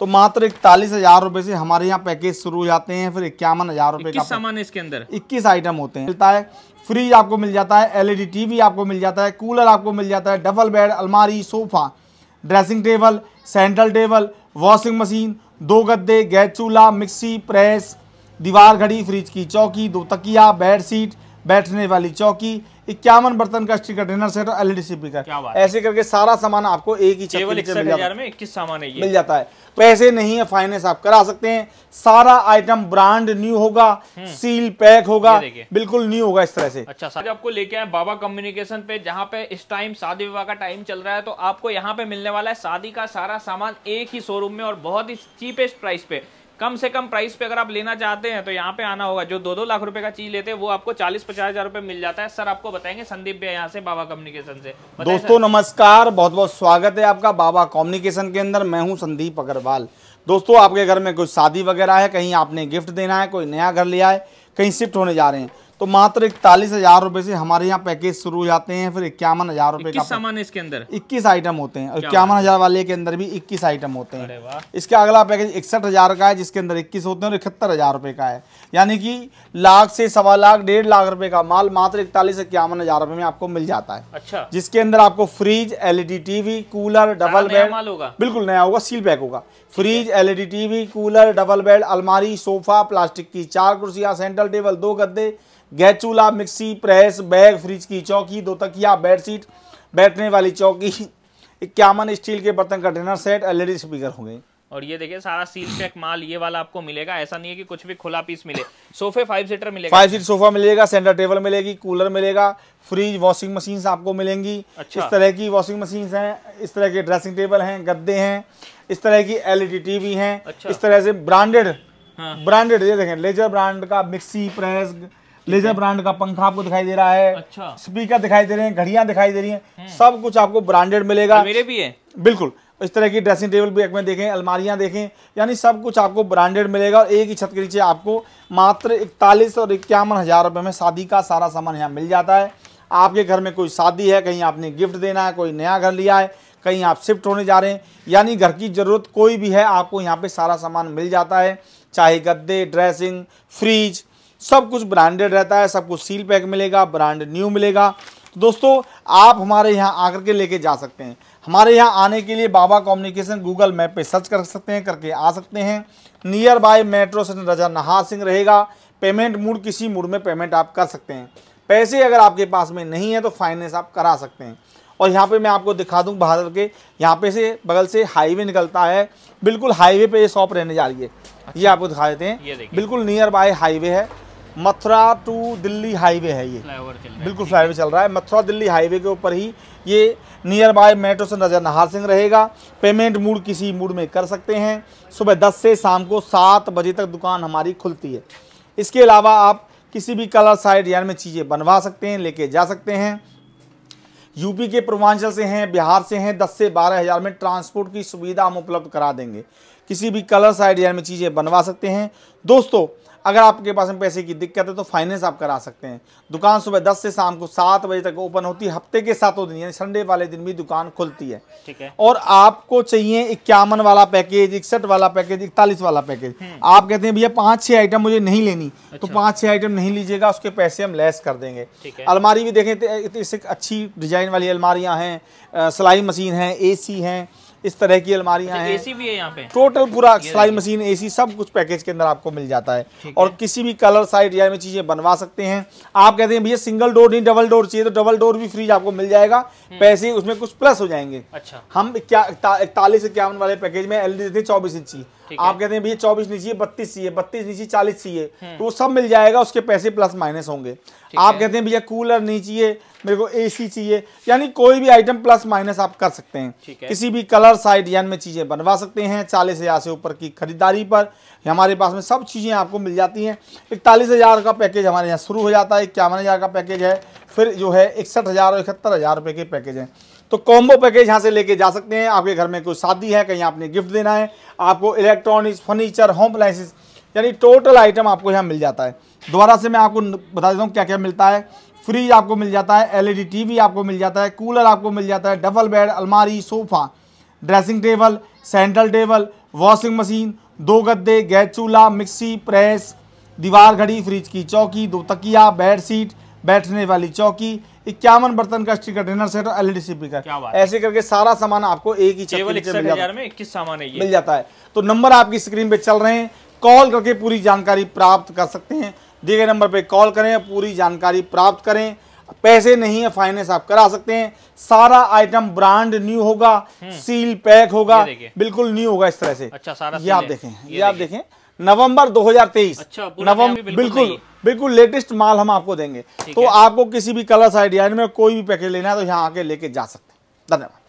तो मात्र इकतालीस हजार रूपए से हमारे यहाँ पैकेज शुरू हो जाते हैं फिर इक्यावन हजार रूपए का सामान इसके अंदर इक्कीस आइटम होते हैं मिलता है फ्रिज आपको मिल जाता है एलईडी टीवी e आपको मिल जाता है कूलर आपको मिल जाता है डबल बेड अलमारी sofa dressing table central table washing machine दो गद्दे गैस चूल्हा मिक्सी प्रेस दीवार घड़ी फ्रिज की चौकी दो तकिया बेड शीट बैठने वाली चौकी इक्यावन बर्तन का स्टीकर डिनर सेट और एलईडी स्पीकर ऐसे करके सारा सामान आपको एक ही में इक्कीस सामान है मिल जाता है पैसे नहीं है फाइनेंस आप करा सकते हैं सारा आइटम ब्रांड न्यू होगा सील हम्म। पैक होगा बिल्कुल न्यू होगा इस तरह से अच्छा सर आपको लेके आए बाबा कम्युनिकेशन पे जहाँ पे इस टाइम शादी विवाह का टाइम चल रहा है तो आपको यहाँ पे मिलने वाला है शादी का सारा सामान एक ही शोरूम में और बहुत ही चीपेस्ट प्राइस पे कम से कम प्राइस पे अगर आप लेना चाहते हैं तो यहाँ पे आना होगा जो दो दो लाख रुपए का चीज लेते हैं वो आपको चालीस पचास हजार रुपए मिल जाता है सर आपको बताएंगे संदीप भैया यहाँ से बाबा कम्युनिकेशन से दोस्तों नमस्कार बहुत बहुत स्वागत है आपका बाबा कम्युनिकेशन के अंदर मैं हूँ संदीप अग्रवाल दोस्तों आपके घर में कोई शादी वगैरह है कहीं आपने गिफ्ट देना है कोई नया घर लिया है कहीं शिफ्ट होने जा रहे हैं तो मात्र इकतालीस हजार रूपए से हमारे यहाँ पैकेज शुरू हो जाते हैं फिर इक्यावन हजार रूपए का सामान इसके अंदर इक्कीस आइटम होते हैं इक्यावन हजार वाले के अंदर भी इक्कीस आइटम होते हैं इसका अगला पैकेज इकसठ हजार का है जिसके अंदर इक्कीस होते हैं और इकहत्तर हजार रूपए का है यानी कि लाख से सवा लाख डेढ़ लाख रूपये का माल मात्र इकतालीस इक्यावन हजार रुपए में आपको मिल जाता है अच्छा जिसके अंदर आपको fridge LED TV cooler double bed होगा बिल्कुल नया होगा सील पैक होगा fridge LED TV cooler double bed अलमारी सोफा प्लास्टिक की चार कुर्सियां सेंट्रल टेबल दो गद्दे गैस चूल्हा मिक्सी प्रेस बैग फ्रिज की चौकी दो तकिया बेडशीट बैठने वाली चौकी इक्यावन स्टील के बर्तन का डिनर सेट एल स्पीकर होंगे और ये देखिए सारा सील चेक माल ये वाला आपको मिलेगा ऐसा नहीं है कि कुछ भी खुला पीस मिले सोफे फाइव सीटर मिलेगा फाइव सीट सोफा मिलेगा सेंटर टेबल मिलेगी कूलर मिलेगा फ्रिज वॉशिंग मशीन आपको मिलेंगी अच्छा। इस तरह की वॉशिंग मशीन हैं इस तरह के ड्रेसिंग टेबल हैं गद्दे हैं इस तरह की एलईडी टीवी है अच्छा। इस तरह से ब्रांडेड हाँ। ब्रांडेड ये देखें लेजर ब्रांड का मिक्सी प्रेस लेजर ब्रांड का पंखा आपको दिखाई दे रहा है अच्छा स्पीकर दिखाई दे रहे हैं घड़ियां दिखाई दे रही हैं हम्म। सब कुछ आपको ब्रांडेड मिलेगा मेरे भी है बिल्कुल इस तरह की ड्रेसिंग टेबल भी एक में देखें अलमारियां देखें यानी सब कुछ आपको ब्रांडेड मिलेगा और एक ही छत के नीचे आपको मात्र इकतालीस और इक्यावन हज़ार रुपये में शादी का सारा सामान यहाँ मिल जाता है आपके घर में कोई शादी है कहीं आपने गिफ्ट देना है कोई नया घर लिया है कहीं आप शिफ्ट होने जा रहे हैं यानी घर की ज़रूरत कोई भी है आपको यहाँ पे सारा सामान मिल जाता है चाहे गद्दे ड्रेसिंग फ्रीज़ सब कुछ ब्रांडेड रहता है सब कुछ सील पैक मिलेगा ब्रांड न्यू मिलेगा तो दोस्तों आप हमारे यहाँ आकर के लेके जा सकते हैं हमारे यहाँ आने के लिए बाबा कम्युनिकेशन गूगल मैप पे सर्च कर सकते हैं करके आ सकते हैं nearby metro station Raja नहा सिंह रहेगा पेमेंट मूड किसी मूड में पेमेंट आप कर सकते हैं पैसे अगर आपके पास में नहीं है तो फाइनेंस आप करा सकते हैं और यहाँ पे मैं आपको दिखा दूँ भारत के यहाँ पे से बगल से हाईवे निकलता है बिल्कुल हाईवे पे ये शॉप रहने जा रही है अच्छा। ये आपको दिखा देते हैं बिल्कुल नियर बाय हाईवे है मथुरा टू दिल्ली हाईवे है ये बिल्कुल फ्लाईओवर चल रहा है मथुरा दिल्ली हाईवे के ऊपर ही ये नियर बाय मेट्रो से नजर नहार सिंह रहेगा पेमेंट मूड किसी मूड में कर सकते हैं सुबह दस से शाम को सात बजे तक दुकान हमारी खुलती है इसके अलावा आप किसी भी कलर साइड यानी में चीज़ें बनवा सकते हैं लेके जा सकते हैं यूपी के पूर्वांचल से हैं बिहार से हैं दस से बारह हज़ार में ट्रांसपोर्ट की सुविधा हम उपलब्ध करा देंगे किसी भी कलर साइड यानी में चीज़ें बनवा सकते हैं दोस्तों अगर आपके पास में पैसे की दिक्कत है तो फाइनेंस आप करा सकते हैं दुकान सुबह दस से शाम को सात बजे तक ओपन होती है हफ्ते के सातों दिन यानी संडे वाले दिन भी दुकान खुलती है ठीक है और आपको चाहिए इक्यावन वाला पैकेज इकसठ वाला पैकेज इकतालीस वाला पैकेज हम्म। आप कहते हैं भैया पाँच छः आइटम मुझे नहीं लेनी तो अच्छा। तो पाँच छः आइटम नहीं लीजिएगा उसके पैसे हम लेस कर देंगे अलमारी भी देखें तो इससे अच्छी डिजाइन वाली अलमारियाँ हैं सिलाई मशीन है ए सी इस तरह की अलमारियां अच्छा, हैं एसी भी है यहाँ पे टोटल पूरा सिलाई मशीन एसी सब कुछ पैकेज के अंदर आपको मिल जाता है और किसी भी कलर साइड डिजाइन में चीजें बनवा सकते हैं आप कहते हैं भैया सिंगल डोर नहीं डबल डोर चाहिए तो डबल डोर भी फ्रीज आपको मिल जाएगा हम्म। पैसे उसमें कुछ प्लस हो जाएंगे अच्छा हम इकतालीस इक्यावन वाले पैकेज में एल डी चौबीस इंच आप कहते हैं भैया चौबीस नीचे चाहिए बत्तीस चाहिए बत्तीस नीचे चालीस चाहिए हम्म। तो वो सब मिल जाएगा उसके पैसे प्लस माइनस होंगे आप कहते हैं भैया कूलर नहीं चाहिए मेरे को एसी चाहिए यानी कोई भी आइटम प्लस माइनस आप कर सकते हैं किसी भी कलर साइड यान में चीज़ें बनवा सकते हैं चालीस हज़ार से ऊपर की खरीदारी पर हमारे पास में सब चीज़ें आपको मिल जाती हैं इकतालीस हज़ार का पैकेज हमारे यहाँ शुरू हो जाता है इक्यावन हज़ार का पैकेज है फिर जो है इकसठ हज़ार और इकहत्तर हज़ार रुपये के पैकेज हैं तो कॉम्बो पैकेज यहाँ से लेके जा सकते हैं आपके घर में कोई शादी है कहीं आपने गिफ्ट देना है आपको इलेक्ट्रॉनिक्स फर्नीचर होम अप्लाइंसिस यानी टोटल आइटम आपको यहाँ मिल जाता है दोबारा से मैं आपको बता देता हूँ क्या क्या मिलता है फ्रिज आपको मिल जाता है एलईडी टीवी e आपको मिल जाता है कूलर आपको मिल जाता है डबल बेड अलमारी sofa dressing table central table washing machine दो गद्दे गैस चूल्हा मिक्सी प्रेस दीवार घड़ी फ्रिज की चौकी दो तकिया बेड सीट बैठने वाली चौकी इक्यावन बर्तन का स्टिकर डिनर सेट और एलईडी e स्पीकर ऐसे करके सारा सामान आपको एक ही केवल इक्कीस सामान है मिल जाता है तो नंबर आपकी स्क्रीन पे चल रहे हैं कॉल करके पूरी जानकारी प्राप्त कर सकते हैं दिए गए नंबर पर कॉल करें पूरी जानकारी प्राप्त करें पैसे नहीं है फाइनेंस आप करा सकते हैं सारा आइटम ब्रांड न्यू होगा सील हम्म। पैक होगा बिल्कुल न्यू होगा इस तरह से अच्छा सारा ये आप देखें ये, आप देखें नवंबर 2023 अच्छा, नवंबर बिल्कुल बिल्कुल, बिल्कुल लेटेस्ट माल हम आपको देंगे तो आपको किसी भी कलर्स आइडिया में कोई भी पैकेज लेना है तो यहाँ आके लेके जा सकते हैं धन्यवाद